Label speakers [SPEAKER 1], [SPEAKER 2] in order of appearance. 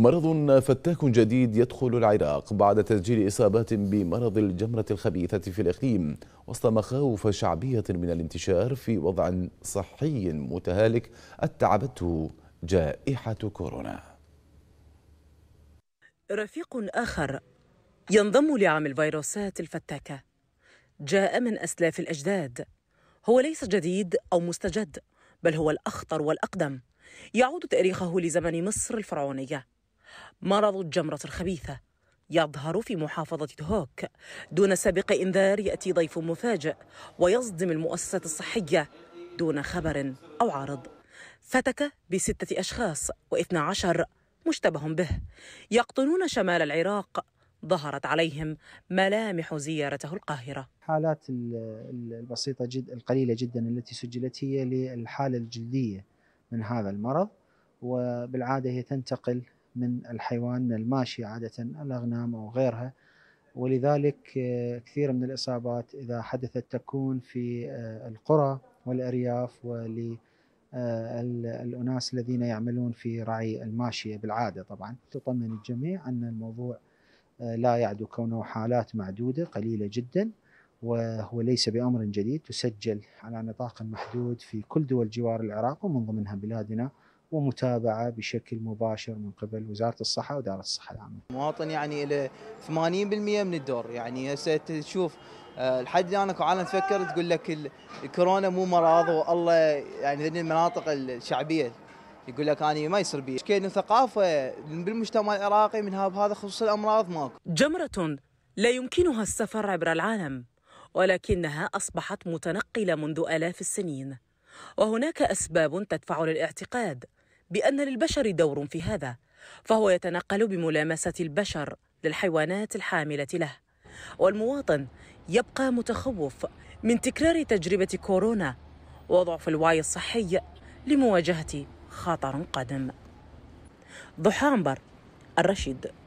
[SPEAKER 1] مرض فتاك جديد يدخل العراق بعد تسجيل إصابات بمرض الجمرة الخبيثة في الإقليم وسط مخاوف شعبية من الانتشار في وضع صحي متهالك أتعبته جائحة كورونا
[SPEAKER 2] رفيق آخر ينضم لعام الفيروسات الفتاكة جاء من أسلاف الأجداد هو ليس جديد أو مستجد بل هو الأخطر والأقدم يعود تاريخه لزمن مصر الفرعونيه مرض الجمرة الخبيثة يظهر في محافظة دهوك دون سابق إنذار يأتي ضيف مفاجئ ويصدم المؤسسة الصحية دون خبر أو عارض فتك بستة أشخاص واثنى عشر مشتبه به يقطنون شمال العراق ظهرت عليهم ملامح زيارته القاهرة
[SPEAKER 3] الحالات البسيطة جد القليلة جدا التي سجلت هي للحالة الجلدية من هذا المرض وبالعادة هي تنتقل من الحيوان الماشي عادة الأغنام أو غيرها ولذلك آه، كثير من الإصابات إذا حدثت تكون في آه، القرى والأرياف وللأناس آه، الذين يعملون في رعي الماشية بالعادة طبعا تطمن الجميع أن الموضوع لا يعدو كونه حالات معدودة قليلة جدا وهو ليس بأمر جديد تسجل على نطاق محدود في كل دول جوار العراق ومن ضمنها بلادنا ومتابعه بشكل مباشر من قبل وزاره الصحه ودار الصحه العامه.
[SPEAKER 4] المواطن يعني له 80% من الدور يعني هسه تشوف آه، لحد الان اكو عالم تفكر تقول لك الكورونا مو مرض والله يعني ذني المناطق الشعبيه يقول لك انا ما يصير بي كاين ثقافه
[SPEAKER 2] بالمجتمع العراقي منها بهذا خصوص الامراض ماكو. جمره لا يمكنها السفر عبر العالم ولكنها اصبحت متنقله منذ الاف السنين وهناك اسباب تدفع للاعتقاد بأن للبشر دور في هذا فهو يتنقل بملامسة البشر للحيوانات الحاملة له والمواطن يبقى متخوف من تكرار تجربة كورونا وضعف الوعي الصحي لمواجهة خطر قادم ضحى عنبر الرشيد